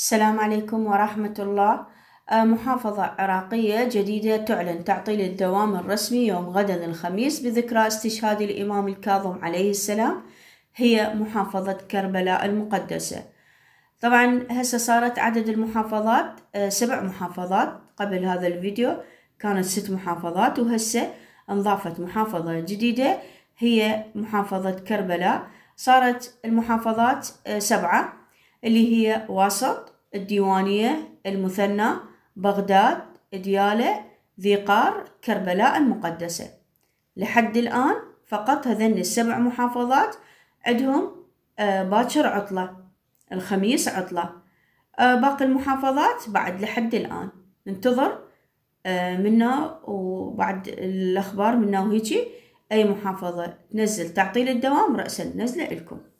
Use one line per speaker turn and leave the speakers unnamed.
السلام عليكم ورحمة الله أه، محافظة عراقية جديدة تعلن تعطيل الدوام الرسمي يوم غدا الخميس بذكرى استشهاد الإمام الكاظم عليه السلام هي محافظة كربلاء المقدسة طبعا هسه صارت عدد المحافظات أه، سبع محافظات قبل هذا الفيديو كانت ست محافظات وهسه انضافت محافظة جديدة هي محافظة كربلاء صارت المحافظات أه، سبعة اللي هي وسط الديوانية المثنى بغداد ديالة ذي قار كربلاء المقدسة لحد الآن فقط هذن السبع محافظات عندهم آه، باكر عطلة الخميس عطلة آه، باقي المحافظات بعد لحد الآن ننتظر آه، منا وبعد الأخبار منا وهيجي أي محافظة تنزل تعطيل الدوام رأسا نزلة لكم